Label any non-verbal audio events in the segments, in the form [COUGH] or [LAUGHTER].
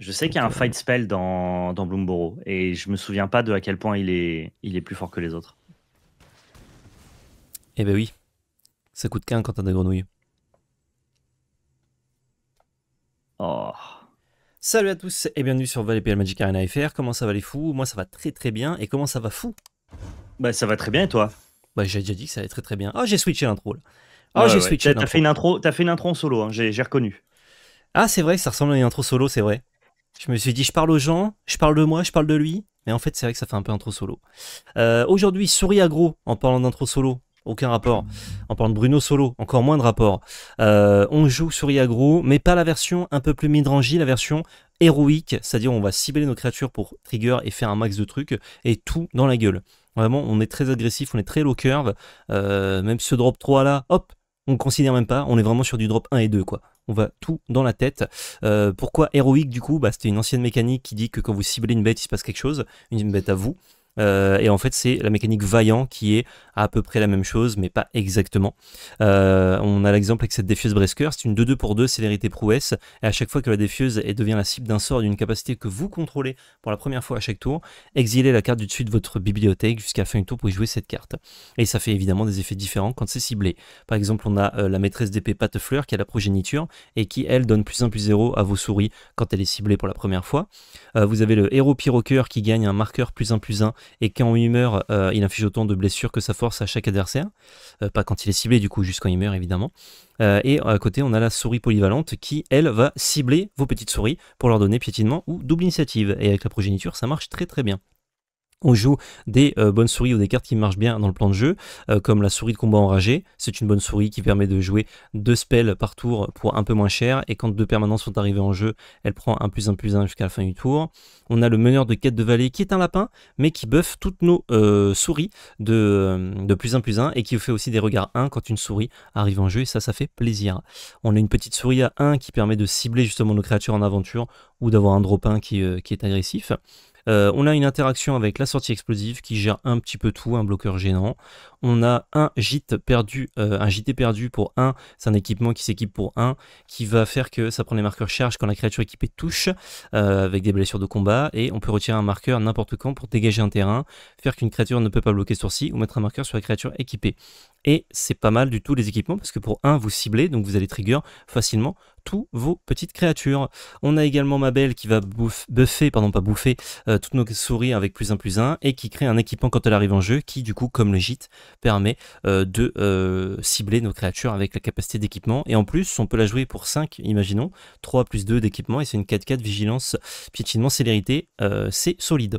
Je sais qu'il y a un fight spell dans, dans Bloomborough et je me souviens pas de à quel point il est, il est plus fort que les autres. Eh ben oui, ça coûte qu'un quand t'as des grenouilles. Oh. Salut à tous et bienvenue sur ValetPL Magic Arena FR. Comment ça va les fous Moi ça va très très bien. Et comment ça va fou Bah ça va très bien et toi Bah j'ai déjà dit que ça allait très très bien. oh, j'ai switché l'intro là. Oh, j'ai switché l'intro. T'as fait, une intro, fait une en solo, hein. j'ai reconnu. Ah c'est vrai, ça ressemble à une intro solo, c'est vrai. Je me suis dit, je parle aux gens, je parle de moi, je parle de lui. Mais en fait, c'est vrai que ça fait un peu intro solo. Euh, aujourd'hui, souris agro en parlant d'intro solo. Aucun rapport. En parlant de Bruno Solo, encore moins de rapport. Euh, on joue souris agro, mais pas la version un peu plus midrangie, la version héroïque, c'est-à-dire on va cibler nos créatures pour trigger et faire un max de trucs, et tout dans la gueule. Vraiment, on est très agressif, on est très low curve. Euh, même ce drop 3 là, hop, on considère même pas, on est vraiment sur du drop 1 et 2 quoi. On va tout dans la tête. Euh, pourquoi héroïque du coup bah, C'était une ancienne mécanique qui dit que quand vous ciblez une bête, il se passe quelque chose, une bête à vous. Euh, et en fait, c'est la mécanique vaillant qui est à peu près la même chose, mais pas exactement. Euh, on a l'exemple avec cette défieuse Bresker, c'est une 2-2 pour 2 célérité prouesse, et à chaque fois que la défieuse devient la cible d'un sort d'une capacité que vous contrôlez pour la première fois à chaque tour, exilez la carte du dessus de votre bibliothèque jusqu'à fin du tour pour y jouer cette carte. Et ça fait évidemment des effets différents quand c'est ciblé. Par exemple, on a euh, la maîtresse d'épée Patefleur qui a la progéniture, et qui, elle, donne plus 1 plus 0 à vos souris quand elle est ciblée pour la première fois. vous avez le héros pyroqueur qui gagne un marqueur plus 1 plus 1 et quand il meurt, euh, il inflige autant de blessures que sa force à chaque adversaire. Euh, pas quand il est ciblé, du coup, juste quand il meurt, évidemment. Euh, et à côté, on a la souris polyvalente qui, elle, va cibler vos petites souris pour leur donner piétinement ou double initiative. Et avec la progéniture, ça marche très très bien on joue des euh, bonnes souris ou des cartes qui marchent bien dans le plan de jeu, euh, comme la souris de combat enragée, C'est une bonne souris qui permet de jouer deux spells par tour pour un peu moins cher, et quand deux permanences sont arrivées en jeu, elle prend un plus un plus un jusqu'à la fin du tour. On a le meneur de quête de vallée qui est un lapin, mais qui buff toutes nos euh, souris de, de plus un plus un, et qui fait aussi des regards 1 quand une souris arrive en jeu, et ça, ça fait plaisir. On a une petite souris à 1 qui permet de cibler justement nos créatures en aventure ou d'avoir un drop qui, euh, qui, est agressif. Euh, on a une interaction avec la sortie explosive qui gère un petit peu tout, un bloqueur gênant. On a un gîte perdu, euh, un JT perdu pour 1, c'est un équipement qui s'équipe pour 1, qui va faire que ça prend les marqueurs charge quand la créature équipée touche avec des blessures de combat, et on peut retirer un marqueur n'importe quand pour dégager un terrain, faire qu'une créature ne peut pas bloquer sourcil ou mettre un marqueur sur la créature équipée. Et c'est pas mal du tout les équipements parce que pour 1 vous ciblez, donc vous allez trigger facilement tous vos petites créatures. On a également ma belle qui va buffer, pardon pas bouffer, euh, toutes nos souris avec plus un plus un et qui crée un équipement quand elle arrive en jeu qui du coup comme le gîte permet euh, de euh, cibler nos créatures avec la capacité d'équipement et en plus on peut la jouer pour 5 imaginons, 3 plus 2 d'équipement et c'est une 4-4 vigilance, piétinement, célérité, c'est solide.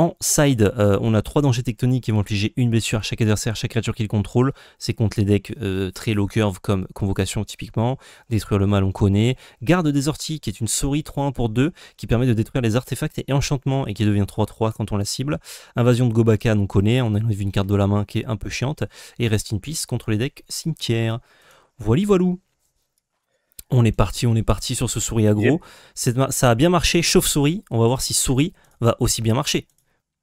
En side, euh, on a trois dangers tectoniques qui vont infliger une blessure à chaque adversaire, chaque créature qu'il contrôle. C'est contre les decks euh, très low curve comme Convocation typiquement. Détruire le mal, on connaît. Garde des orties, qui est une souris 3-1 pour 2, qui permet de détruire les artefacts et enchantements et qui devient 3-3 quand on la cible. Invasion de Gobaka, on connaît. On a une carte de la main qui est un peu chiante. Et Rest in Peace contre les decks cimetière. Voili voilou. On est parti, on est parti sur ce souris agro. Ça a bien marché, chauve-souris. On va voir si souris va aussi bien marcher.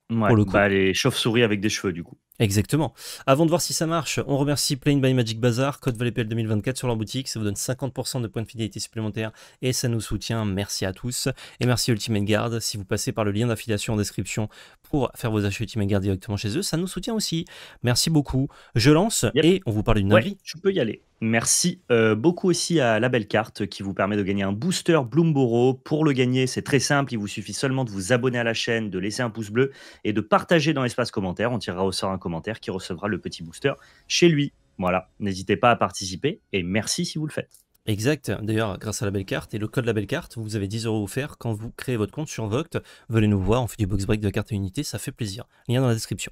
Bah, les chauves-souris avec des cheveux, du coup. Exactement. Avant de voir si ça marche, on remercie Plain by Magic Bazaar, code ValetPL 2024 sur leur boutique. Ça vous donne 50% de points de fidélité supplémentaires et ça nous soutient. Merci à tous. Et merci Ultimate Guard. Si vous passez par le lien d'affiliation en description pour faire vos achats Ultimate Guard directement chez eux, ça nous soutient aussi. Merci beaucoup. Je lance et on vous parle d'une ouais, Je peux y aller. Merci euh, beaucoup aussi à la belle carte qui vous permet de gagner un booster Bloomboro. Pour le gagner, c'est très simple, il vous suffit seulement de vous abonner à la chaîne, de laisser un pouce bleu et de partager dans l'espace commentaire. On tirera au sort un commentaire qui recevra le petit booster chez lui. Voilà, n'hésitez pas à participer et merci si vous le faites. Exact. D'ailleurs, grâce à la belle carte et le code de la belle carte, vous avez 10 euros offerts quand vous créez votre compte sur Voct. Venez nous voir, on fait du box break de cartes à unité, ça fait plaisir. Lien dans la description.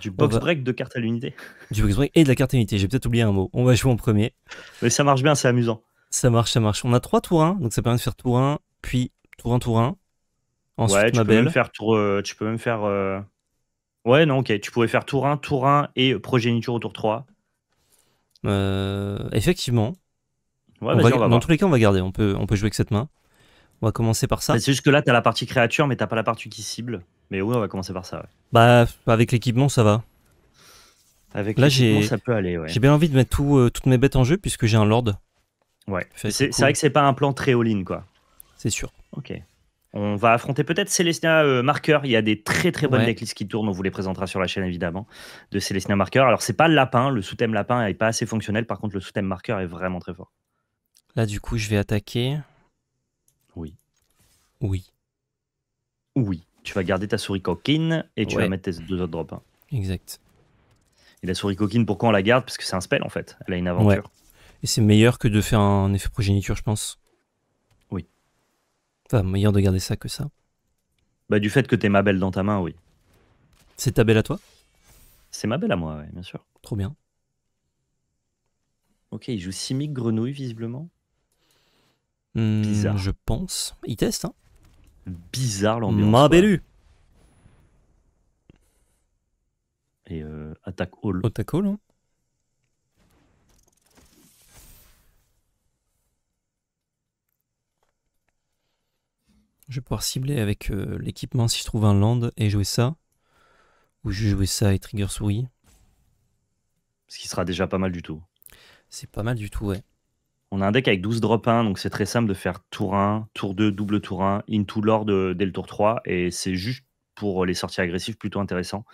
Du box break de carte à l'unité. Du box break et de la carte à l'unité. J'ai peut-être oublié un mot. On va jouer en premier. Mais ça marche bien, c'est amusant. Ça marche, ça marche. On a trois tours 1, donc ça permet de faire tour 1, puis tour 1, tour 1. Ensuite, ouais, euh, tu peux Même faire tour, tu peux même faire. Ouais, non, ok. Tu pouvais faire tour 1, tour 1 et progéniture au tour 3. Euh, effectivement. Ouais, dans tous les cas, on va garder. On peut, on peut jouer avec cette main. On va commencer par ça. Bah, c'est juste que là, tu as la partie créature, mais tu pas la partie qui cible. Mais oui, on va commencer par ça. Bah, avec l'équipement, ça va. Avec l'équipement, ça peut aller. Ouais. J'ai bien envie de mettre euh, toutes mes bêtes en jeu puisque j'ai un lord. Ouais. C'est vrai que c'est pas un plan très all-in quoi. C'est sûr. Ok. On va affronter peut-être Célestina euh, Marker. Il y a des très très bonnes ouais. qui tournent. On vous les présentera sur la chaîne évidemment de Célestina Marker. Alors c'est pas le lapin. Le sous-thème lapin est pas assez fonctionnel. Par contre le sous-thème Marker est vraiment très fort. Là du coup je vais attaquer. Oui. Oui. Oui tu vas garder ta souris coquine et tu vas mettre tes deux autres drops. Exact. Et la souris coquine, pourquoi on la garde Parce que c'est un spell en fait. Elle a une aventure. Et c'est meilleur que de faire un effet progéniture, je pense. Oui. Enfin, meilleur de garder ça que ça. Bah, du fait que t'es ma belle dans ta main, oui. C'est ta belle à toi C'est ma belle à moi, oui, bien sûr. Trop bien. Ok, il joue Simic Grenouille, visiblement. Hmm, Bizarre. Je pense. Il teste, hein bizarre l'ambiance. Ma Et euh, attaque all. Attaque hein. Je vais pouvoir cibler avec euh, l'équipement si je trouve un land et jouer ça. Ou je jouer ça et trigger souris. Ce qui sera déjà pas mal du tout. C'est pas mal du tout, ouais. On a un deck avec 12 drop 1, donc c'est très simple de faire tour 1, tour 2, double tour 1, into lord euh, dès le tour 3, et c'est juste pour euh, les sorties agressives plutôt intéressant.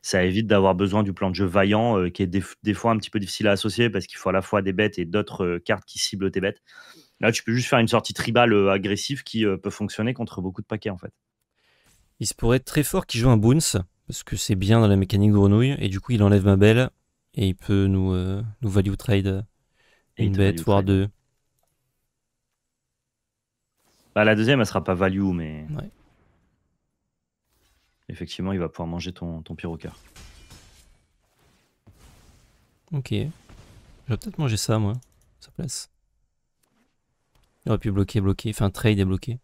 Ça évite d'avoir besoin du plan de jeu vaillant, euh, qui est des, fois un petit peu difficile à associer, parce qu'il faut à la fois des bêtes et d'autres cartes qui ciblent tes bêtes. Là, tu peux juste faire une sortie tribale agressive qui peut fonctionner contre beaucoup de paquets, en fait. Il se pourrait être très fort qu'il joue un boons, parce que c'est bien dans la mécanique grenouille, et du coup, il enlève ma belle, et il peut nous, nous value trade une bête, voire deux. Bah, la deuxième, elle sera pas value, mais. Effectivement, il va pouvoir manger ton, ton pyrocar. Ok. Je vais peut-être manger ça, moi. Sa place. Il aurait pu bloquer, bloquer. Enfin, trade est bloqué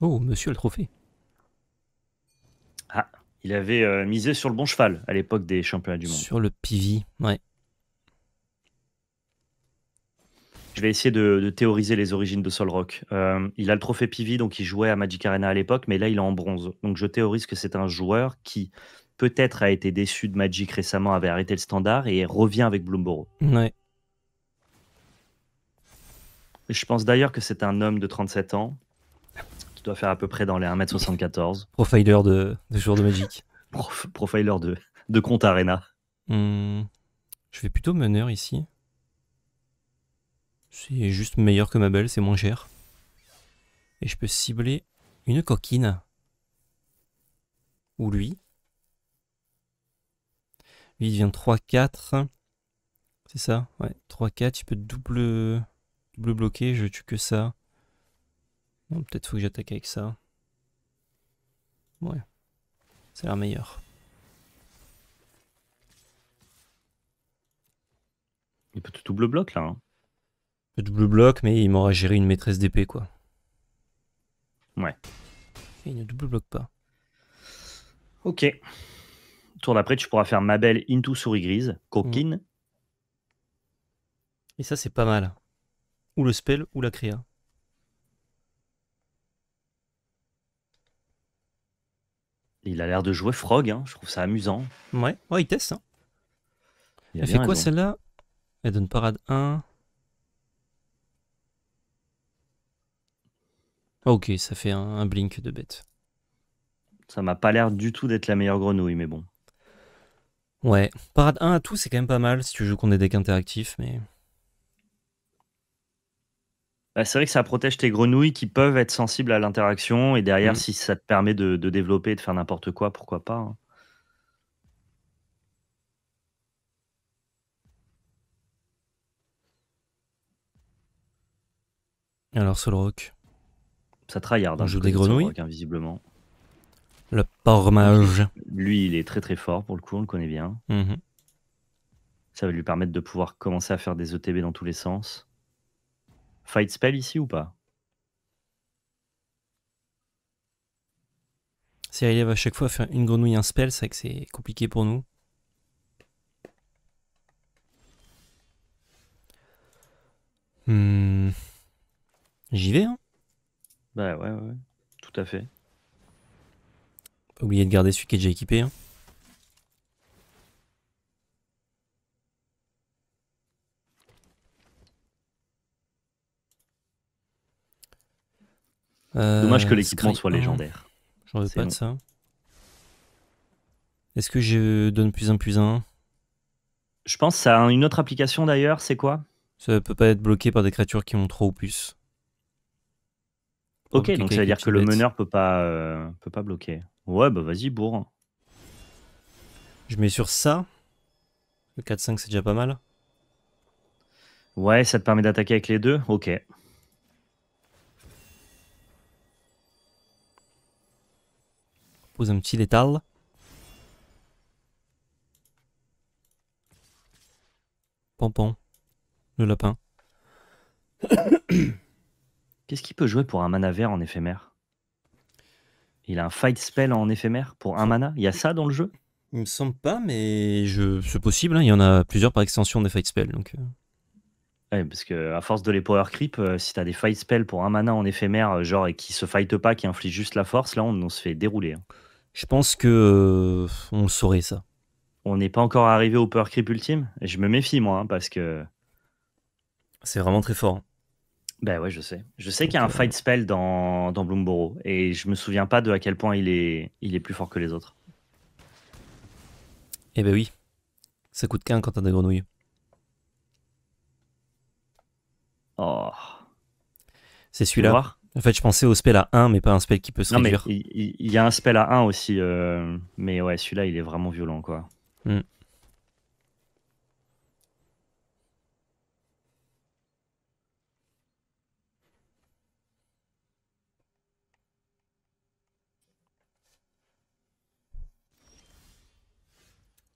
Oh, monsieur le trophée. Il avait euh, misé sur le bon cheval à l'époque des championnats du monde. Sur le Pivi, ouais. Je vais essayer de, théoriser les origines de Solrock. Euh, il a le trophée Pivi, donc il jouait à Magic Arena à l'époque, mais là il est en bronze. Donc je théorise que c'est un joueur qui peut-être a été déçu de Magic récemment, avait arrêté le standard et revient avec Bloomborough. Ouais. Je pense d'ailleurs que c'est un homme de 37 ans doit faire à peu près dans les 1m74. Profiler de, de joueur de Magic. [LAUGHS] profiler de, de compte Arena. Hmm. Je vais plutôt meneur ici. C'est juste meilleur que ma belle, c'est moins cher. Et je peux cibler une coquine. Ou lui. Lui, il devient 3-4. C'est ça Ouais, 3-4. Je peux double, double bloquer, je tue que ça peut-être faut que j'attaque avec ça. Ouais. c'est a l'air meilleur. Il peut tout double bloc là. Hein. double bloc, mais il m'aura géré une maîtresse d'épée quoi. Ouais. Et il ne double bloque pas. Ok. Tour d'après, tu pourras faire ma belle into souris grise, coquine. Mm. Et ça, c'est pas mal. Ou le spell ou la créa. Il a l'air de jouer Frog, hein. je trouve ça amusant. Ouais, ouais il teste. Hein. Il Elle fait quoi celle-là Elle donne parade 1. Ah, ok, ça fait un, blink de bête. Ça m'a pas l'air du tout d'être la meilleure grenouille, mais bon. Ouais, parade 1 à tout, c'est quand même pas mal si tu joues qu'on est decks interactifs, mais. Bah, c'est vrai que ça protège tes grenouilles qui peuvent être sensibles à l'interaction. Et derrière, mm. si ça te permet de, développer et de faire n'importe quoi, pourquoi pas. Hein. Alors, Soul Rock, Ça tryhard hein, on joue des grenouilles. Hein, le pormage. lui, il est très très fort pour le coup, on le connaît bien. Mm-hmm. Ça va lui permettre de pouvoir commencer à faire des ETB dans tous les sens. Fight spell ici ou pas Si elle va à chaque fois faire une grenouille, un spell, c'est vrai que c'est compliqué pour nous. Hmm. J'y vais, hein. Bah ouais, ouais, tout à fait. oublier de garder celui qui est déjà équipé, hein. Euh, Dommage que l'équipement soit légendaire. J'en veux pas de ça. Est-ce que je donne plus un plus un Je pense que ça a une autre application d'ailleurs, c'est quoi Ça peut pas être bloqué par des créatures qui ont 3 ou plus. Ok, donc ça veut dire que le meneur peut pas, euh, peut pas bloquer. Ouais, bah vas-y, bourre. Je mets sur ça. Le 4-5, c'est déjà pas mal. Ouais, ça te permet d'attaquer avec les deux Ok. pose un petit létal. Pompon, le lapin. [COUGHS] Qu'est-ce qu'il peut jouer pour un mana vert en éphémère Il a un fight spell en éphémère pour un mana Il y a ça dans le jeu Il me semble pas, mais je... c'est possible. Hein. Il y en a plusieurs par extension des fight spells. Donc... Euh. parce que à force de les power creep, euh, si t'as des fight spells pour un mana en éphémère, euh, genre et qui se fight pas, qui inflige juste la force, là on, se fait dérouler. Hein. Je pense que euh, on saurait ça. On n'est pas encore arrivé au Power Creep ultime. je me méfie moi hein, parce que c'est vraiment très fort. Hein. Ben ouais, je sais. Je sais qu'il y a un euh, fight spell dans, Bloomborough. et je me souviens pas de à quel point il est, il est plus fort que les autres. Eh ben oui. Ça coûte qu'un quand t'as des grenouilles. Oh. C'est celui-là. En fait, je pensais au spell à 1, mais pas un spell qui peut se non, Mais il, y, a un spell à 1 aussi, euh, mais ouais, celui-là, il est vraiment violent, quoi. Hmm.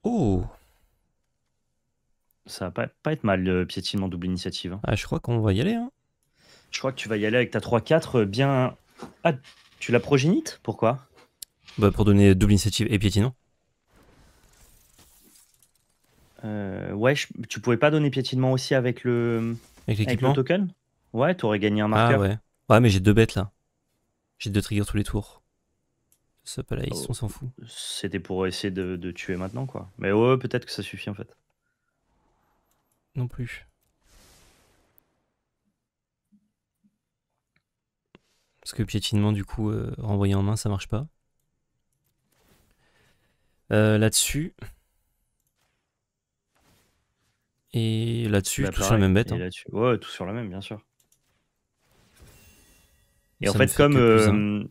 Oh Ça va pas, être mal le piétinement double initiative. Hein. Ah, je crois qu'on va y aller. Hein. Je crois que tu vas y aller avec ta 3-4 euh, bien. Ah, tu la progénite Pourquoi bah Pour donner double initiative et piétinement. Euh, ouais, tu pouvais pas donner piétinement aussi avec le, avec avec le token Ouais, t'aurais gagné un marqueur. Ah ouais. Ouais, mais j'ai deux bêtes là. J'ai deux triggers tous les tours. Ça, pas là, on s'en fout. Euh, c'était pour essayer de, de, tuer maintenant, quoi. Mais ouais, peut-être que ça suffit en fait. Non plus. Parce que piétinement, du coup, euh, renvoyer en main, ça marche pas. Euh, là-dessus. Et là-dessus, bah, tout sur la même bête. Hein. Ouais, tout sur la même, bien sûr. Et en fait, comme, euh,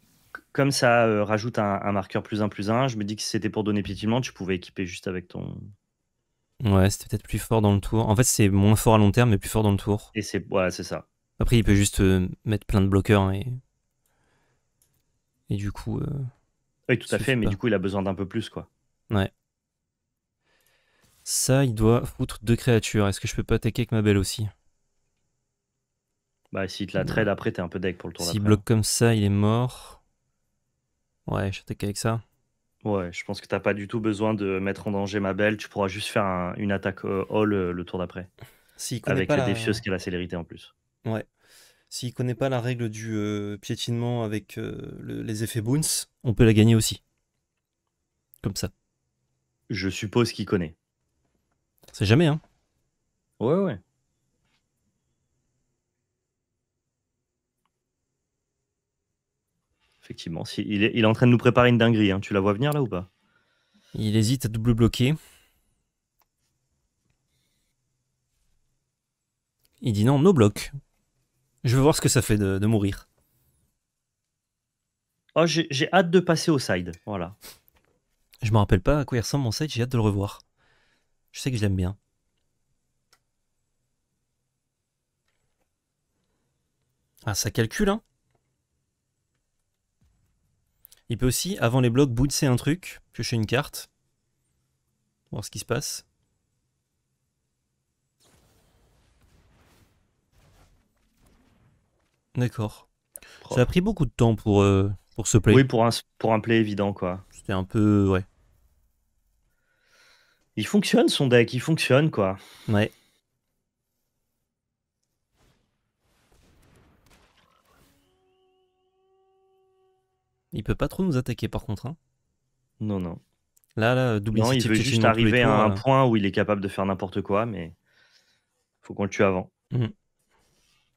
comme ça rajoute un, marqueur plus 1 plus 1, je me dis que si c'était pour donner piétinement, tu pouvais équiper juste avec ton. Ouais, c'était peut-être plus fort dans le tour. En fait, c'est moins fort à long terme, mais plus fort dans le tour. Et c'est ouais, c'est ça. Après, il peut juste mettre plein de bloqueurs hein, et et du coup. Euh, oui, tout à fait, mais du coup, il a besoin d'un peu plus, quoi. Ouais. Ça, il doit foutre deux créatures. Est-ce que je peux pas attaquer avec ma belle aussi Bah, si te la trade après, t'es un peu deck pour le tour d'après. S'il bloque comme ça, il est mort. Ouais, je j'attaque avec ça. Hein. Ouais, je pense que t'as pas du tout besoin de mettre en danger ma belle. Tu pourras juste faire une attaque euh, all euh, le tour d'après. Si, Avec la défieuse qui a la célérité en plus. Ouais. S'il connaît pas la règle du euh, piétinement avec euh, les effets boons, on peut la gagner aussi. Comme ça. Je suppose qu'il connaît. C'est jamais, hein Ouais, ouais. Effectivement, il, est, en train de nous préparer une dinguerie. Hein. Tu la vois venir là ou pas Il hésite à double bloquer. Il dit non, no bloc. Je veux voir ce que ça fait de, mourir. Oh, j'ai hâte de passer au side. Voilà. Je me rappelle pas à quoi il ressemble mon side, j'ai hâte de le revoir. Je sais que je l'aime bien. Ah, ça calcule, hein Il peut aussi, avant les blocs, bootser un truc, piocher une carte, voir ce qui se passe. D'accord. Oh. Ça a pris beaucoup de temps pour, euh, pour ce play. Oui, pour un, pour un play évident, quoi. C'était un peu. Ouais. Il fonctionne son deck, il fonctionne, quoi. Ouais. Il peut pas trop nous attaquer par contre. Hein. Non, non. Là, là, double Non, il veut juste arriver à un point où il est capable de faire n'importe quoi, mais faut qu'on le tue avant. Mhm.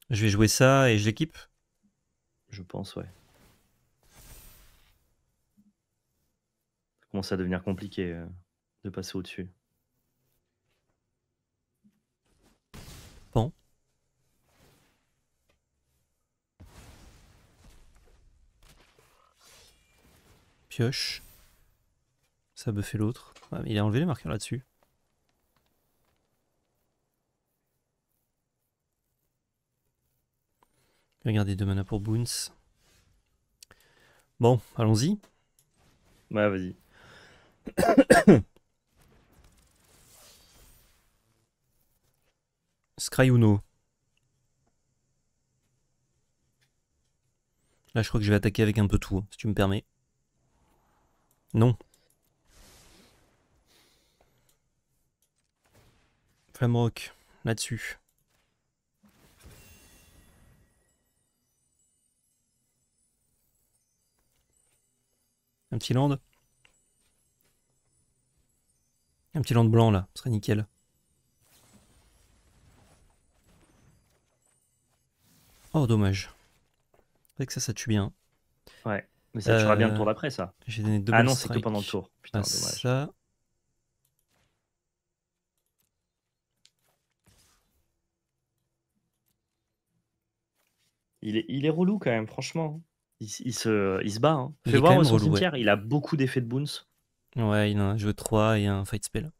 Je vais jouer ça et je l'équipe Je pense, ouais. Ça commence à devenir compliqué euh, de passer au-dessus. Bon. Pioche. Ça buffait l'autre. il a enlevé les marqueurs là-dessus. Regardez deux mana pour Boons. Bon, allons-y. Bah vas-y. [COUGHS] Scry Là, je crois que je vais attaquer avec un peu tout, hein, si tu me permets. Non. Flamrock, là-dessus. Un petit land. Un petit land blanc là, ce serait nickel. Oh dommage. C'est que ça, ça tue bien. Ouais, mais ça tuera bien le tour euh, d'après ça. J'ai donné deux Ah non, c'est que pendant le tour. Putain, dommage. Ça... Il est, il est relou quand même, franchement il, se, il se bat. Hein. voir au cimetière, il a beaucoup d'effets de boons. Ouais, il a un jeu 3 et un fight spell.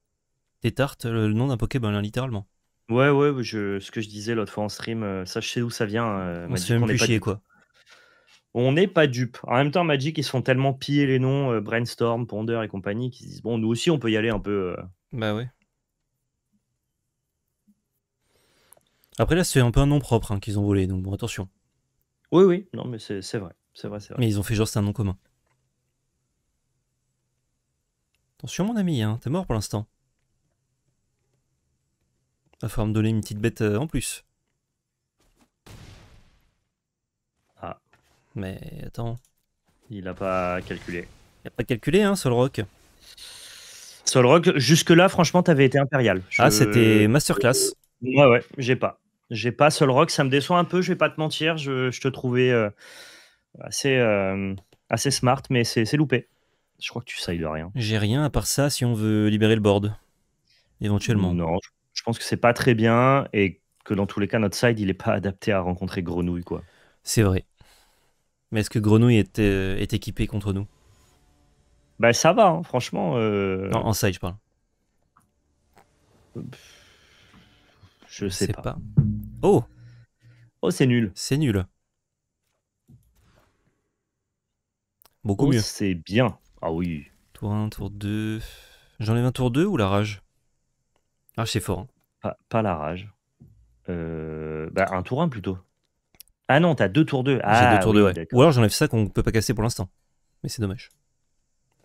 Tétarte, le, le nom d'un pokéball hein, littéralement. Ouais, ouais, ce que je disais l'autre fois en stream, sachez euh, ça je sais d'où ça vient. Euh, on se même plus chier, quoi. On n'est pas dupe. En même temps, Magic, ils se font tellement piller les noms, euh, Brainstorm, Ponder et compagnie, qu'ils se disent, bon, nous aussi, on peut y aller un peu. Bah ouais. Après, là, c'est un peu un nom propre hein, qu'ils ont volé, donc bon, attention. Oui, oui, non, mais c'est vrai. C'est vrai, c'est vrai. Mais ils ont fait genre c'est un nom commun. Attention mon ami, hein, t'es mort pour l'instant. Va falloir me donner une petite bête euh, en plus. Ah. Mais attends. Il a pas calculé. Il a pas calculé, hein, Solrock Solrock, jusque-là, franchement, t'avais été impérial. Ah, c'était euh, masterclass. Ouais, ouais, j'ai pas. J'ai pas Solrock, ça me déçoit un peu, je vais pas te mentir. Je, je te trouvais. Euh, assez, euh, assez smart, mais c'est loupé. Je crois que tu sailles de rien. J'ai rien à part ça si on veut libérer le board, éventuellement. Non, je pense que c'est pas très bien et que dans tous les cas, notre side, il est pas adapté à rencontrer Grenouille, quoi. C'est vrai. Mais est-ce que Grenouille est, euh, équipé contre nous Bah ça va, hein, franchement. Euh, en side, je parle. Je sais pas. pas. Oh Oh, c'est nul. C'est nul. Beaucoup mieux. C'est bien. Ah oui. Tour 1, tour 2. J'enlève un tour 2 ou la rage Ah, c'est fort. Hein. Pas, la rage. Euh, bah, un tour 1 plutôt. Ah non, t'as deux tours 2. Ah, deux tours 2 Ou alors j'enlève ça qu'on peut pas casser pour l'instant. Mais c'est dommage.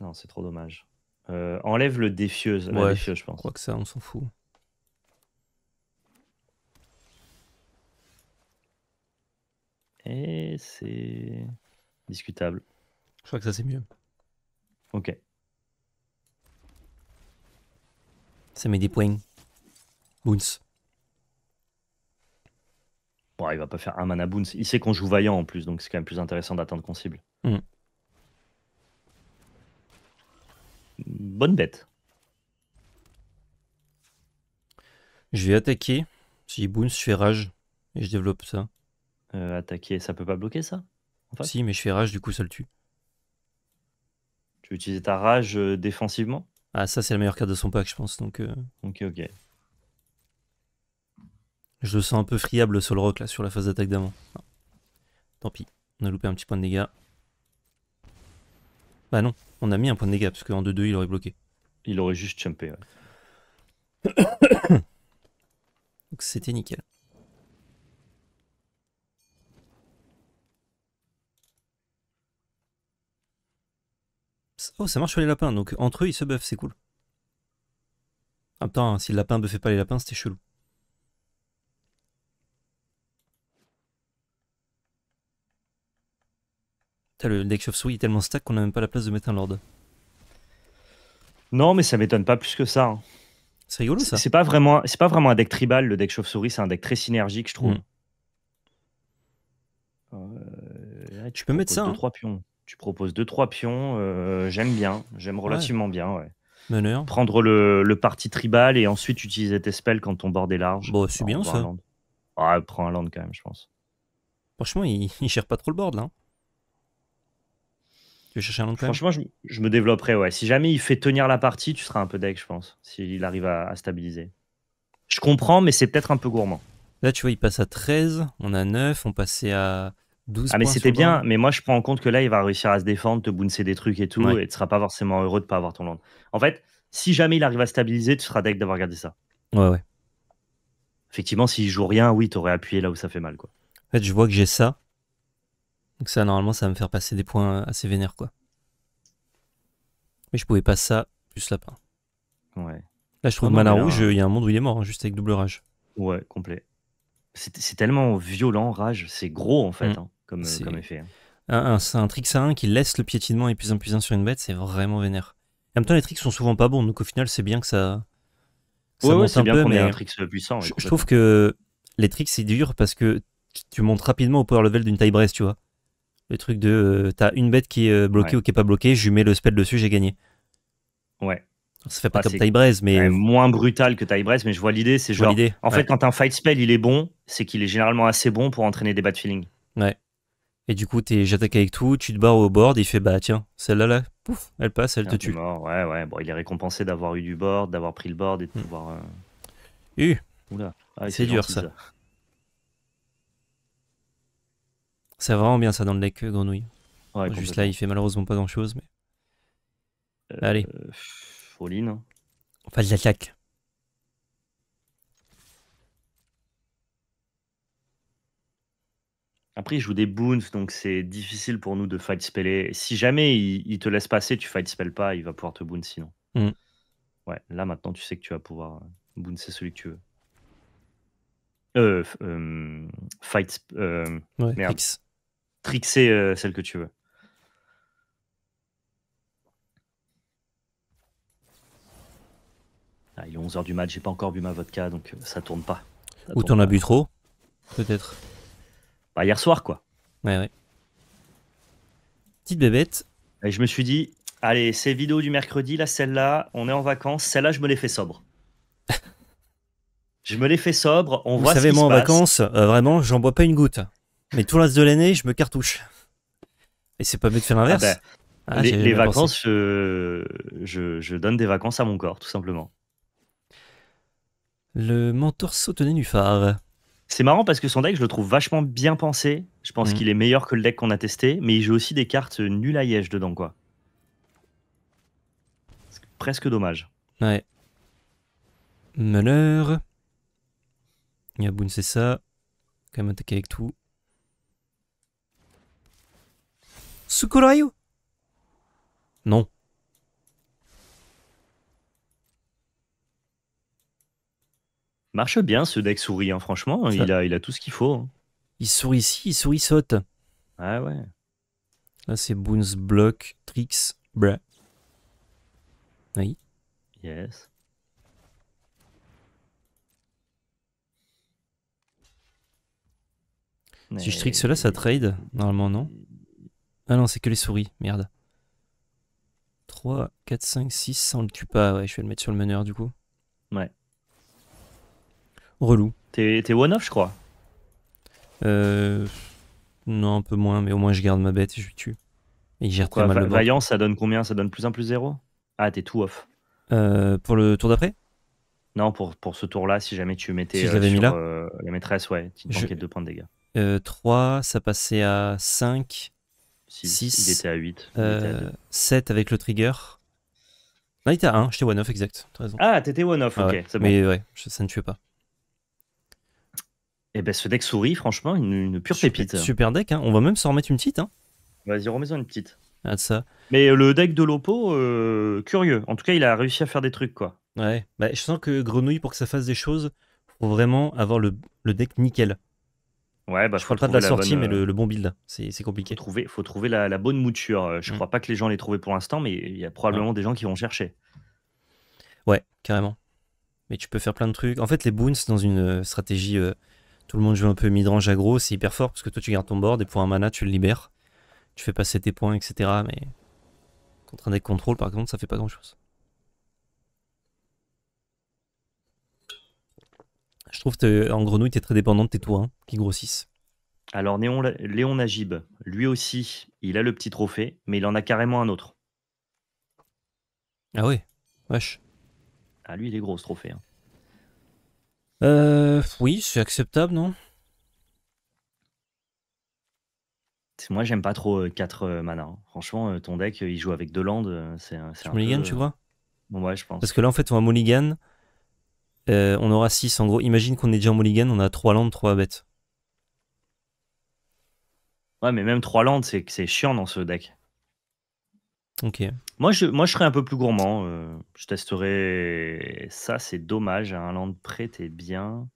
Non, c'est trop dommage. Euh, enlève le défieuse, ouais, je pense. Je crois que ça, on s'en fout. Et c'est discutable. Je crois que ça c'est mieux. Ok. Ça met des points. Boons. Bon, il va pas faire un mana boons. Il sait qu'on joue vaillant en plus, donc c'est quand même plus intéressant d'atteindre qu'on cible. Hmm. Bonne bête. Je vais attaquer. Si j'ai boons, je fais rage. Et je développe ça. Euh, attaquer, ça peut pas bloquer ça Si, mais je fais rage, du coup ça le tue. Tu veux utiliser ta rage euh, défensivement Ah, ça, c'est la meilleure carte de son pack, je pense. Donc, euh. Ok, ok. Je le sens un peu friable sur le rock, là, sur la phase d'attaque d'avant. Ah. Tant pis, on a loupé un petit point de dégâts. Bah non, on a mis un point de dégâts, parce qu'en 2-2, il aurait bloqué. Il aurait juste jumpé. [COUGHS] Donc c'était nickel. Oh, ça marche sur les lapins, donc entre eux ils se buffent, c'est cool. Attends, si le lapin buffait pas les lapins, c'était chelou. le deck chauve-souris est tellement stack qu'on a même pas la place de mettre un lord. Non, mais ça m'étonne pas plus que ça. Hein. C'est rigolo ça. C'est pas, vraiment, pas vraiment un deck tribal, le deck chauve-souris, c'est un deck très synergique, je trouve. Hmm. Euh, tu, peux mettre ça. Hein. trois pions. Tu proposes deux, trois pions. Euh, j'aime bien. J'aime relativement bien. Ouais. Prendre le, parti tribal et ensuite utiliser tes spells quand ton bord est large. Bon, bah, c'est bien ça. Ah, prends un land quand même, je pense. Franchement, il, [LAUGHS] il cherche pas trop le board là. Hein. Tu veux chercher un land quand Franchement, je, je, me développerai, ouais. Si jamais il fait tenir la partie, tu seras un peu deck, je pense. S'il arrive à, à stabiliser. Je comprends, mais c'est peut-être un peu gourmand. Là, tu vois, il passe à 13, on a 9, on passait à ah mais c'était bien, mais moi je prends en compte que là il va réussir à se défendre, te bouncer des trucs et tout, et tu seras pas forcément heureux de pas avoir ton land. En fait, si jamais il arrive à stabiliser, tu seras deck d'avoir gardé ça. Ouais ouais. Effectivement, s'il joue rien, oui, t'aurais appuyé là où ça fait mal quoi. En fait, je vois que j'ai ça. Donc ça normalement ça va me faire passer des points assez vénères quoi. Mais je pouvais pas ça plus lapin. Ouais. Là je trouve que mana rouge, il y a un monde où il est mort, hein, juste avec double rage. Ouais, complet. C'est tellement violent, rage, c'est gros en fait. Mm. Hein comme, euh, effet. Hein. un Un, un, un, trick qui laisse le piétinement et plus un plus un sur une bête, c'est vraiment vénère. en même temps, les tricks sont souvent pas bons, donc au final, c'est bien que ça. ça ouais, ouais c'est bien qu'on un trick puissant. Je, trouve que les tricks, c'est dur parce que tu montes rapidement au power level d'une taille braise, tu vois. Le truc de. Euh, t'as une bête qui est euh, bloquée ou qui est pas bloquée, je lui mets le spell dessus, j'ai gagné. Ouais. Ça fait pas ah, comme taille mais. moins brutal que taille Braise, mais je vois l'idée. C'est en fait, quand un fight spell il est bon, c'est qu'il est généralement assez bon pour entraîner des bad feelings. Ouais. Et du coup, j'attaque avec tout, tu te barres au board, et il fait bah tiens, celle-là, là, pouf, elle passe, elle te ah, tue. Mort, ouais, ouais, bon, il est récompensé d'avoir eu du board, d'avoir pris le board et de hmm. pouvoir. Euh... Ah, c'est, dur ça. C'est vraiment bien ça dans le deck euh, grenouille. Juste là, il fait malheureusement pas grand chose, mais. Euh, allez. foline. in. Enfin, j'attaque. l'attaque. Après, il joue des boons, donc c'est difficile pour nous de fight speller. Si jamais il, te laisse passer, tu fight spell pas, il va pouvoir te boon sinon. Mm. Ouais, là maintenant, tu sais que tu vas pouvoir euh, boon, celui que tu veux. Euh, euh fight. Euh, Trixer euh, celle que tu veux. Ah, il est 11h du match, j'ai pas encore bu ma vodka, donc ça tourne pas. Ou t'en as bu trop, peut-être. Bah, hier soir, quoi. Ouais, ouais. Petite bébête. Et je me suis dit, allez, ces vidéos du mercredi, là, celle-là, on est en vacances, celle-là, je me les fais sobre. je me les fais sobre, on voit savez, moi, en vacances, euh, vraiment, j'en bois pas une goutte. Mais tout le reste de l'année, je me cartouche. Et c'est pas mieux de faire l'inverse. Ah ben, ah, les, vacances, je, donne des vacances à mon corps, tout simplement. Le mentor de du phare. C'est marrant parce que son deck, je le trouve vachement bien pensé. Je pense mhm. qu'il est meilleur que le deck qu'on a testé, mais il joue aussi des cartes nulles à dedans, quoi. presque dommage. Ouais. Malheur. Yaboun, c'est ça. Quand même attaquer avec tout. Sukurayu Non. Marche bien ce deck souris, hein, franchement. Hein, il a, il a tout ce qu'il faut. Hein. Il sourit ici, il sourit saute. Ah ouais. Là, c'est Boons, Block, Tricks, Bra. Oui. Yes. Si je tricks cela, ça trade Normalement, non. Ah non, c'est que les souris, merde. 3, 4, 5, 6, ça on le tue pas, ouais, je vais le mettre sur le meneur du coup. Ouais relou. T'es one-off, je crois. Euh, non, un peu moins, mais au moins je garde ma bête et je lui tue. Et gère très mal le Vaillant, ça donne combien Ça donne plus 1, plus 0 Ah, t'es tout off. Euh, pour le tour d'après Non, pour, ce tour-là, si jamais tu mettais si je euh, sur, mis là euh, la maîtresse, ouais, tu manquais deux points de dégâts. Euh, 3, ça passait à 5, 6, il était à 8, 7 euh, avec le trigger. Non, il était à 1, j'étais one-off, exact, Ah, t'étais one-off, ah ok, c'est bon. Mais ouais, ça ne tuait pas. Et eh ben ce deck souris, franchement, une, pure pépite. Super deck, hein. on va même s'en remettre une petite. Hein. Vas-y, remets-en une petite. Ah, ça. Mais euh, le deck de Lopo, euh, curieux. En tout cas, il a réussi à faire des trucs, quoi. Ouais, bah, je sens que Grenouille, pour que ça fasse des choses, faut vraiment avoir le, deck nickel. Ouais, bah, je crois pas de la, sortie, mais euh, le, bon build, c'est compliqué. Il trouver, faut trouver la, bonne mouture. Je ne mm. crois pas que les gens l'aient trouvé pour l'instant, mais il y a probablement des gens qui vont chercher. Ouais, carrément. Mais tu peux faire plein de trucs. En fait, les boons, dans une stratégie tout le monde joue un peu midrange aggro, c'est hyper fort parce que toi tu gardes ton board et pour un mana tu le libères. Tu fais passer tes points, etc. Mais contre un deck contrôle par contre ça fait pas grand chose. Je trouve que en grenouille t'es très dépendant de tes toits, hein, qui grossissent. Alors Léon Nagib, lui aussi, il a le petit trophée, mais il en a carrément un autre. Ah oui wesh. Ah lui il est gros ce trophée. Hein. Euh, oui, c'est acceptable, non Moi, j'aime pas trop 4 euh, euh, mana. Hein. Franchement, euh, ton deck, il joue avec deux landes. C'est un mulligan, tu vois Bon, ouais, je pense. Parce que là, en fait, on a mulligan. on aura 6 en gros. Imagine qu'on est déjà en mulligan, on a 3 landes, 3 bêtes. Ouais, mais même 3 landes, c'est chiant dans ce deck. Ok. Moi je, moi, je serais un peu plus gourmand. Euh, je testerais... ça, c'est dommage. un land prêt t'es bien.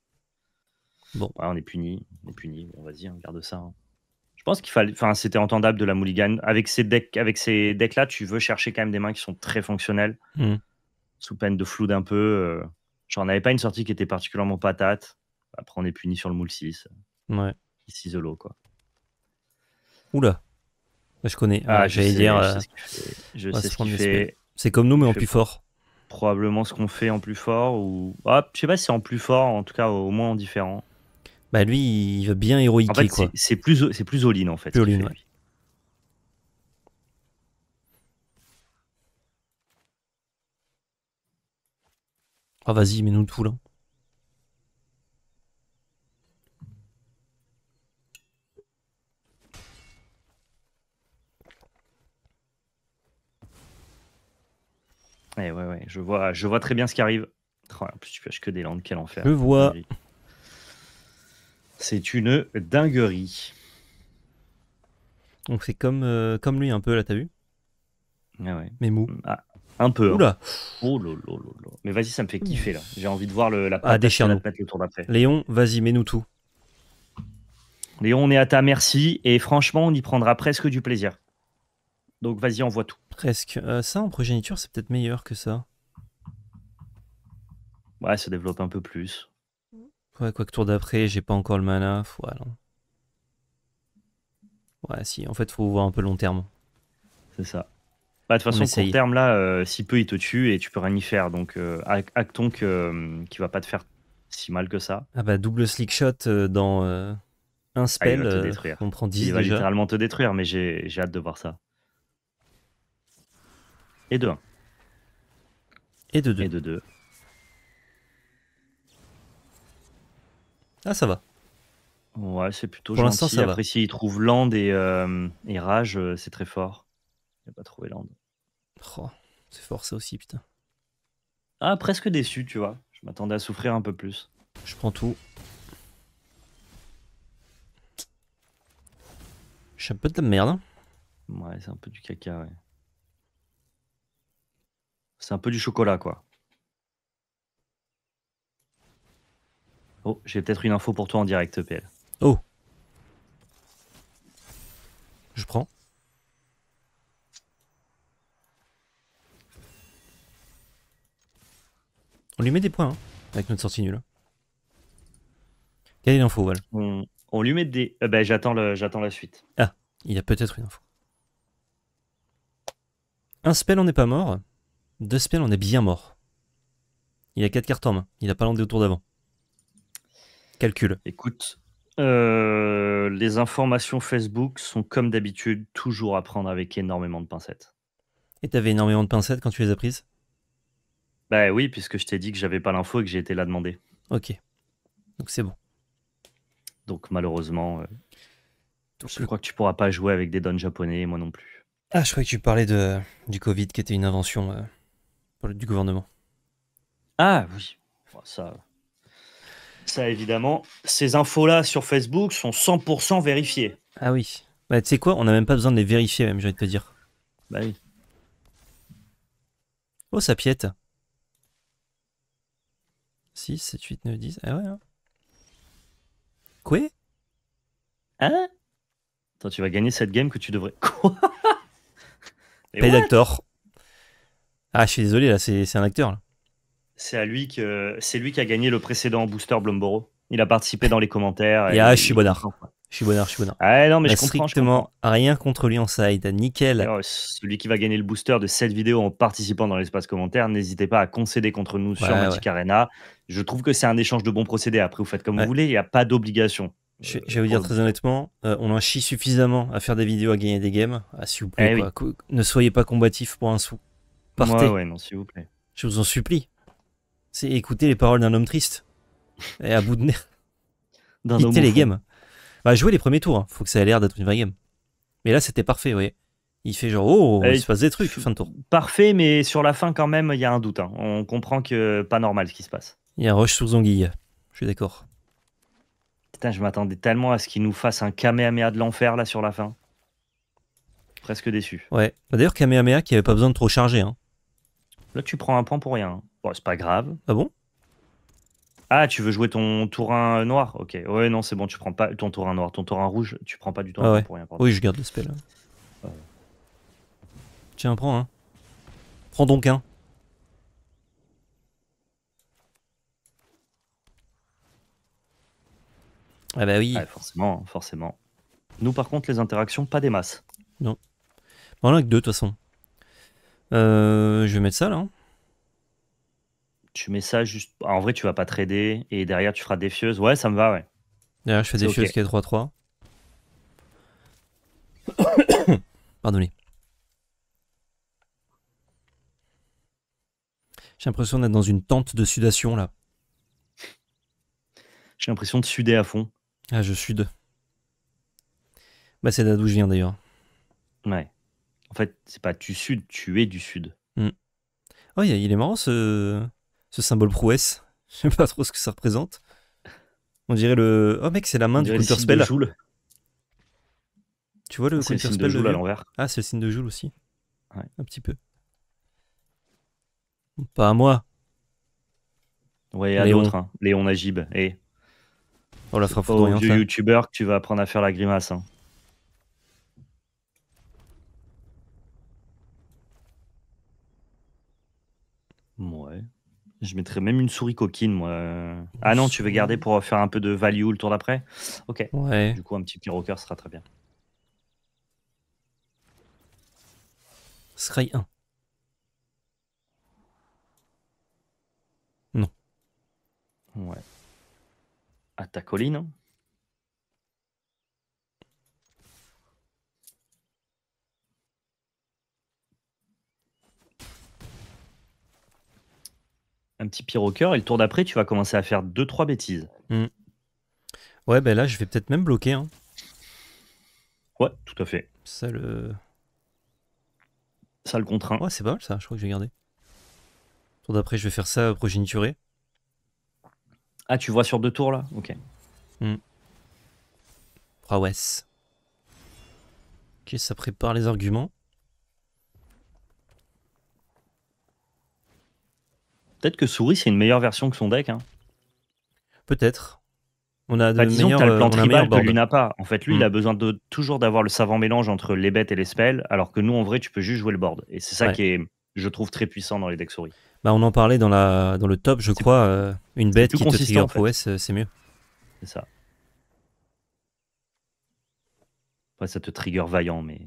Bon. on est puni. On est puni. Bon, vas-y, on hein, garde ça. Hein. Je pense qu'il fallait. Enfin, c'était entendable de la mulligan. Avec ces decks, avec decks-là, tu veux chercher quand même des mains qui sont très fonctionnelles, hmm. sous peine de flou d'un peu. Euh. J'en avais pas une sortie qui était particulièrement patate. Après, on est puni sur le moule 6. Euh, ouais. Ici, zolo. quoi. Oula. Je connais. Ah, dire. C'est comme nous, mais en plus fort. Probablement ce qu'on fait en plus fort ou. Ah, je sais pas si c'est en plus fort, en tout cas au moins en différent. Bah lui, il veut bien héroïquer quoi. C'est plus c'est plus all en fait. Ah vas-y, mets-nous tout là. Eh ouais, ouais, je vois, je vois très bien ce qui arrive. Oh, en plus, tu pêches que des landes, quel enfer. Je vois. C'est une dinguerie. Donc c'est comme, euh, comme lui un peu, là, t'as vu ah Mais mou. Mm, ah, un peu. Hein. Oh Mais vas-y, ça me fait kiffer là. J'ai envie de voir le, la ah, pâte, le tour d'après. Léon, vas-y, mets-nous tout. Léon, on est à ta merci et franchement, on y prendra presque du plaisir. Donc vas-y, envoie tout. Presque. Euh, ça, en progéniture, c'est peut-être meilleur que ça. Ouais, ça développe un peu plus. Ouais, quoique tour d'après, j'ai pas encore le mana. Voilà. Ah, ouais, si, en fait, faut voir un peu long terme. C'est ça. Bah, de toute façon, court terme, là, euh, si peu, il te tue et tu peux rien y faire. Donc, euh, acton actons que, qui va pas te faire si mal que ça. Ah bah, double slick shot dans un spell. il détruire. 10 Il va littéralement te détruire, mais j'ai hâte de voir ça. Et de 1. Et de 2. de 2. Ah, ça va. Ouais, c'est plutôt Pour l'instant Ça Après, s'il trouve Land et, euh, et Rage, euh, c'est très fort. Il n'a pas trouvé Land. Oh, c'est fort ça aussi, putain. Ah, presque déçu, tu vois. Je m'attendais à souffrir un peu plus. Je prends tout. Je suis un peu de la merde. Hein. Ouais, c'est un peu du caca, ouais. C'est un peu du chocolat, quoi. Oh, j'ai peut-être une info pour toi en direct, PL. Oh. Je prends. On lui met des points hein, avec notre sortie nulle. Quelle est l'info, Val on, lui met des. Euh, ben, j'attends, le, j'attends la suite. Ah, il y a peut-être une info. Un spell, on n'est pas mort. Deux spells, on est bien mort. Il a quatre cartes en main. Il n'a pas landé autour d'avant. Calcul. Écoute, euh, les informations Facebook sont comme d'habitude toujours à prendre avec énormément de pincettes. Et t'avais énormément de pincettes quand tu les as prises Bah oui, puisque je t'ai dit que j'avais pas l'info et que j'ai été là demander. Ok. Donc c'est bon. Donc malheureusement, euh, je crois que tu pourras pas jouer avec des dons japonais, moi non plus. Ah, je croyais que tu parlais de, du Covid qui était une invention. Euh, du gouvernement. Ah oui, ça, ça évidemment. Ces infos-là sur Facebook sont 100% vérifiées. Ah oui. Bah, tu sais quoi, on n'a même pas besoin de les vérifier, même, j'ai envie de te dire. Bah oui. Oh, ça piète. 6, 7, 8, 9, 10. Ah ouais. Hein. Quoi Hein Attends, tu vas gagner cette game que tu devrais. [LAUGHS] Quoi Pédator. Ah, je suis désolé, là, c'est un acteur. C'est à lui que c'est lui qui a gagné le précédent Booster Blomboro. Il a participé dans les commentaires. Et, ah, je suis bonheur. Je suis bonheur, je suis bonheur. Ah non, mais je bah, comprends. Strictement rien contre lui en side. Nickel. celui qui va gagner le booster de cette vidéo en participant dans l'espace commentaire, n'hésitez pas à concéder contre nous sur Magic Arena. Je trouve que c'est un échange de bons procédés. Après, vous faites comme vous voulez, il n'y a pas d'obligation. Je, vais euh, vous dire très honnêtement, euh, on en chie suffisamment à faire des vidéos, à gagner des games. S'il vous plaît, eh Ne soyez pas combatif pour un sou. Partez. non, s'il vous plaît. Je vous en supplie. C'est écouter les paroles d'un homme triste. Et à bout de nerfs. [LAUGHS] d'un homme. les games. Bah, jouer les premiers tours. Hein. Faut que ça ait l'air d'être une vraie game. Mais là, c'était parfait, vous Il fait genre, oh, il euh, se passe des trucs, fin de tour. Parfait, mais sur la fin, quand même, il y a un doute. Hein. On comprend que pas normal ce qui se passe. Il y a rush sous zonguille, Je suis d'accord. Putain, je m'attendais tellement à ce qu'il nous fasse un Kamehameha de l'enfer là sur la fin. Presque déçu. Ouais. Bah, d'ailleurs, Kamehameha qui avait pas besoin de trop charger. Hein. Là, tu prends un point pour rien. Bon, c'est pas grave. Ah bon Ah, tu veux jouer ton tourin noir Ok. Ouais, non, c'est bon, tu prends pas ton tourin noir. Ton tourin rouge, tu prends pas du tout ah pour rien. Oui, je garde le spell. Hein. Tiens, prends un. Hein. Prends donc un. Ah bah oui. Ah, forcément, forcément. Nous, par contre, les interactions, pas des masses. Non. Bon, on en a que deux, de toute façon. Euh, je vais mettre ça là. Hein. Tu mets ça juste. En vrai, tu vas pas trader et derrière tu feras des Ouais, ça me va, ouais. Derrière, je fais défieuse, qui est 3-3. [COUGHS] Pardonnez. J'ai l'impression d'être dans une tente de sudation là. J'ai l'impression de suder à fond. Ah, je sude. Bah, c'est d'où je viens d'ailleurs. Ouais. En fait, c'est pas du sud, tu es du sud. Oh, il est marrant ce, symbole prouesse. [LAUGHS] Je sais pas trop ce que ça représente. On dirait le. Oh mec, c'est la main du counter spell. Tu vois le counter spell de à l'envers. Ah, c'est le signe de Joule aussi. Un petit peu. Pas à moi. Ouais, à l'autre, Léon hein. Nagib. Et... Eh. Oh la frappe hein. youtubeur que tu vas apprendre à faire la grimace. Hein. Ouais. Je mettrais même une souris coquine, moi. Ah non, tu veux garder pour faire un peu de value le tour d'après Ok. Ouais. Du coup, un petit Piroker sera très bien. Scry 1. Non. Ouais. colline, non hein petit pire au cœur, et le tour d'après, tu vas commencer à faire 2-3 bêtises. Hmm. Ouais, ben bah là, je vais peut-être même bloquer. Hein. Ouais, tout à fait. Ça le. Ça le contraint. Ouais, c'est pas mal ça, je crois que je vais garder. Tour d'après, je vais faire ça progénituré. Ah, tu vois sur deux tours là Ok. Mmh. Ok, ça prépare les arguments. Peut-être que Souris, c'est une meilleure version que son deck. Hein. Peut-être. On a bah, le plan euh, tribal que lui n'a pas. En fait, lui, il a hmm. besoin de toujours d'avoir le savant mélange entre les bêtes et les spells, alors que nous, en vrai, tu peux juste jouer le board. Et c'est ça qui est, je trouve, très puissant dans les decks souris. Bah, on en parlait dans, la, dans le top, je crois. Euh, une bête qui te en euh, c'est mieux. C'est ça. Ouais, ça te trigger vaillant, mais.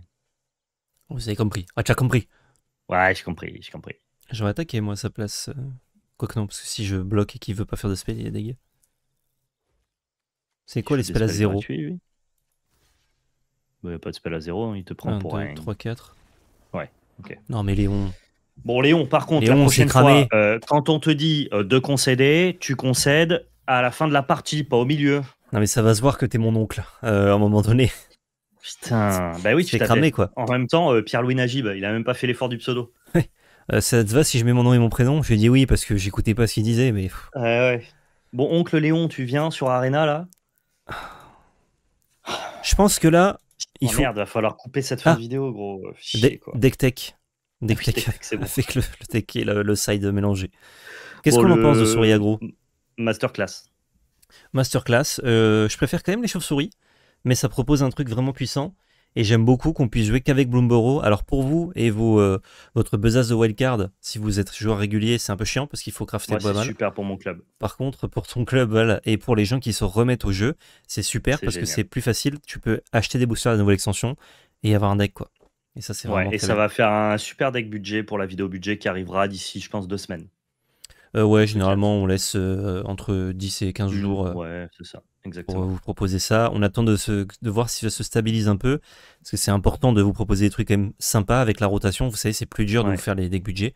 Oh, vous avez compris. Ah, tu as compris. Ouais, j'ai compris, j'ai compris. J'aurais attaqué, moi, sa place. Quoique non, parce que si je bloque et qu'il veut pas faire de spell, il est gars C'est quoi les spells à 0 bah, il oui. a pas de spell à 0, hein, il te prend pour un. 3, 4. Ouais, ok. Non, mais Léon. Bon, Léon, par contre, la prochaine fois, euh, quand on te dit euh, de concéder, tu concèdes à la fin de la partie, pas au milieu. Non, mais ça va se voir que t'es mon oncle, euh, à un moment donné. Putain, bah oui, tu t'es cramé, quoi. En même temps, Pierre-Louis Nagib, bah, il a même pas fait l'effort du pseudo. Euh, ça te va si je mets mon nom et mon prénom Je lui ai dit oui parce que j'écoutais pas ce qu'il disait, mais. Ouais, ouais. Bon, oncle Léon, tu viens sur Arena là Je pense que là. Il oh, faut... Merde, va falloir couper cette fin ah. de vidéo, gros. Ah, tech. Tech, [LAUGHS] bon. avec le, tech et le, side mélangé. Qu'est-ce qu'on en pense de Souris Agro Masterclass. Masterclass. Euh, je préfère quand même les chauves-souris, mais ça propose un truc vraiment puissant. Et j'aime beaucoup qu'on puisse jouer qu'avec Bloomborough. Alors pour vous et vos, euh, votre besace de wildcard, si vous êtes joueur régulier, c'est un peu chiant parce qu'il faut crafter pas mal. C'est super pour mon club. Par contre, pour ton club et pour les gens qui se remettent au jeu, c'est super parce que c'est plus facile. Tu peux acheter des boosters à la nouvelle extension et avoir un deck quoi. Et ça, c'est ouais, Et ça va faire un super deck budget pour la vidéo budget qui arrivera d'ici, je pense, deux semaines. Euh, ouais, généralement, on laisse euh, entre 10 et 15 jours. Ouais, c'est ça on pour vous proposer ça. On attend de, voir si ça se stabilise un peu, parce que c'est important de vous proposer des trucs quand même sympas avec la rotation. Vous savez, c'est plus dur de vous faire les, des budget.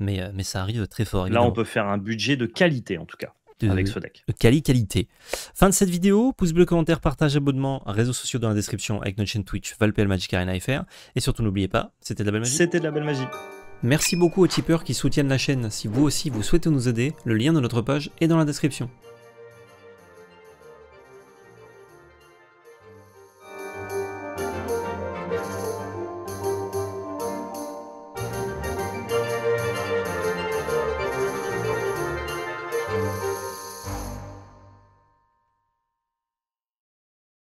mais, euh, mais ça arrive très fort. Là, on peut faire un budget de qualité, en tout cas. avec ce deck. qualité. Fin de cette vidéo, pouce bleu, commentaire, partage, abonnement, réseaux sociaux dans la description avec notre chaîne Twitch, Valpel Magic Arena FR. Et surtout, n'oubliez pas, c'était de la belle magie. C'était de la belle magie. Merci beaucoup aux tipeurs qui soutiennent la chaîne. Si vous aussi vous souhaitez nous aider, le lien de notre page est dans la description.